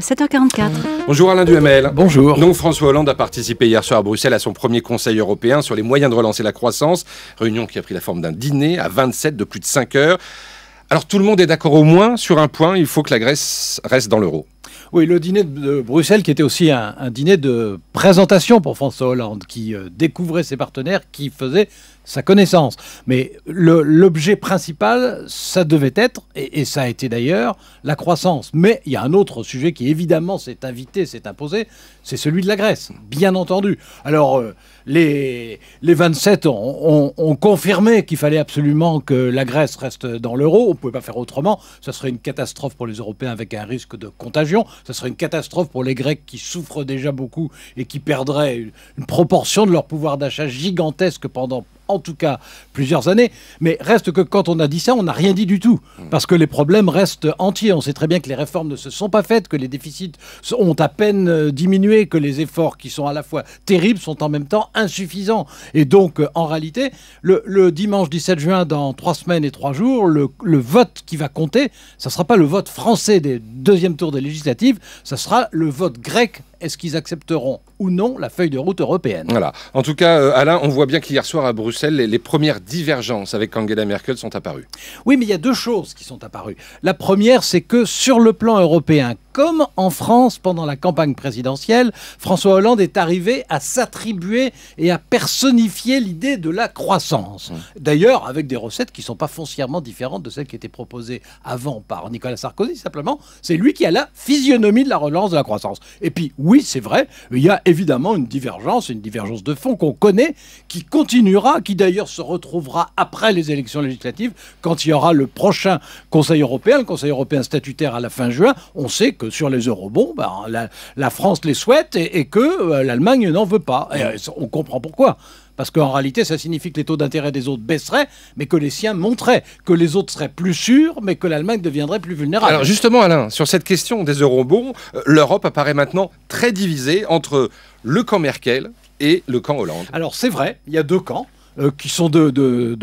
7h44. Bonjour Alain Duhamel. Bonjour. Donc François Hollande a participé hier soir à Bruxelles à son premier Conseil européen sur les moyens de relancer la croissance, réunion qui a pris la forme d'un dîner à 27 de plus de 5 heures. Alors tout le monde est d'accord au moins sur un point, il faut que la Grèce reste dans l'euro. Oui, le dîner de Bruxelles qui était aussi un, dîner de présentation pour François Hollande, qui euh, découvrait ses partenaires, qui faisait sa connaissance. Mais l'objet principal, ça devait être, et, ça a été d'ailleurs, la croissance. Mais il y a un autre sujet qui évidemment s'est invité, s'est imposé, c'est celui de la Grèce, bien entendu. Alors, euh, les, les 27 ont, confirmé qu'il fallait absolument que la Grèce reste dans l'euro. On ne pouvait pas faire autrement. Ça serait une catastrophe pour les Européens avec un risque de contagion. Ça serait une catastrophe pour les Grecs qui souffrent déjà beaucoup et qui perdraient une proportion de leur pouvoir d'achat gigantesque pendant en tout cas plusieurs années. Mais reste que quand on a dit ça, on n'a rien dit du tout. Hmm. Parce que les problèmes restent entiers. On sait très bien que les réformes ne se sont pas faites, que les déficits ont à peine euh, diminué, que les efforts qui sont à la fois terribles sont en même temps insuffisants. Et donc, euh, en réalité, le, dimanche 17 juin, dans trois semaines et trois jours, le, vote qui va compter, ça ne sera pas le vote français des deuxièmes tours des législatives, ça sera le vote grec est-ce qu'ils accepteront ou non la feuille de route européenne Voilà. En tout cas, euh, Alain, on voit bien qu'hier soir à Bruxelles, les, premières divergences avec Angela Merkel sont apparues. Oui, mais il y a deux choses qui sont apparues. La première, c'est que sur le plan européen, comme en France pendant la campagne présidentielle, François Hollande est arrivé à s'attribuer et à personnifier l'idée de la croissance. Mmh. D'ailleurs, avec des recettes qui ne sont pas foncièrement différentes de celles qui étaient proposées avant par Nicolas Sarkozy, simplement, c'est lui qui a la physionomie de la relance de la croissance. Et puis, oui, c'est vrai, il y a évidemment une divergence, une divergence de fond qu'on connaît, qui continuera, qui d'ailleurs se retrouvera après les élections législatives, quand il y aura le prochain Conseil européen, le Conseil européen statutaire à la fin juin. On sait que sur les eurobonds, ben, la, France les souhaite et, que euh, l'Allemagne n'en veut pas. Euh, on comprend pourquoi. Parce qu'en réalité, ça signifie que les taux d'intérêt des autres baisseraient, mais que les siens montraient que les autres seraient plus sûrs, mais que l'Allemagne deviendrait plus vulnérable. Alors justement, Alain, sur cette question des eurobonds, euh, l'Europe apparaît maintenant très divisée entre le camp Merkel et le camp Hollande. Alors c'est vrai, il y a deux camps. Euh, qui sont de, de,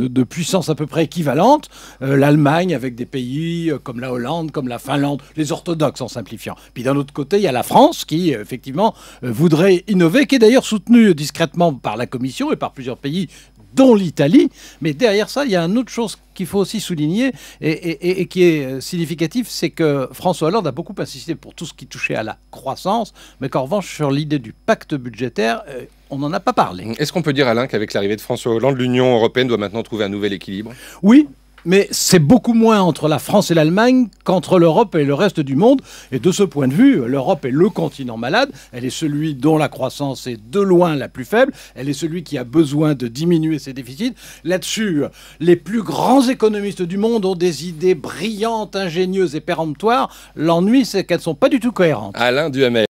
à peu près équivalente, euh, l'Allemagne avec des pays euh, comme la Hollande, comme la Finlande, les orthodoxes en simplifiant. Puis d'un autre côté, il y a la France qui, effectivement, voudrait innover, qui est d'ailleurs soutenue discrètement par la Commission et par plusieurs pays dont l'Italie. Mais derrière ça, il y a une autre chose qu'il faut aussi souligner et, qui est euh, significatif, c'est que François Hollande a beaucoup insisté pour tout ce qui touchait à la croissance, mais qu'en revanche, sur l'idée du pacte budgétaire, euh, on n'en a pas parlé. Est-ce qu'on peut dire, Alain, qu'avec l'arrivée de François Hollande, l'Union européenne doit maintenant trouver un nouvel équilibre Oui, mais c'est beaucoup moins entre la France et l'Allemagne qu'entre l'Europe et le reste du monde. Et de ce point de vue, l'Europe est le continent malade, elle est celui dont la croissance est de loin la plus faible, elle est celui qui a besoin de diminuer ses déficits. Là-dessus, les plus grands économistes du monde ont des idées brillantes, ingénieuses et péremptoires. L'ennui, c'est qu'elles ne sont pas du tout cohérentes. Alain Duhamel.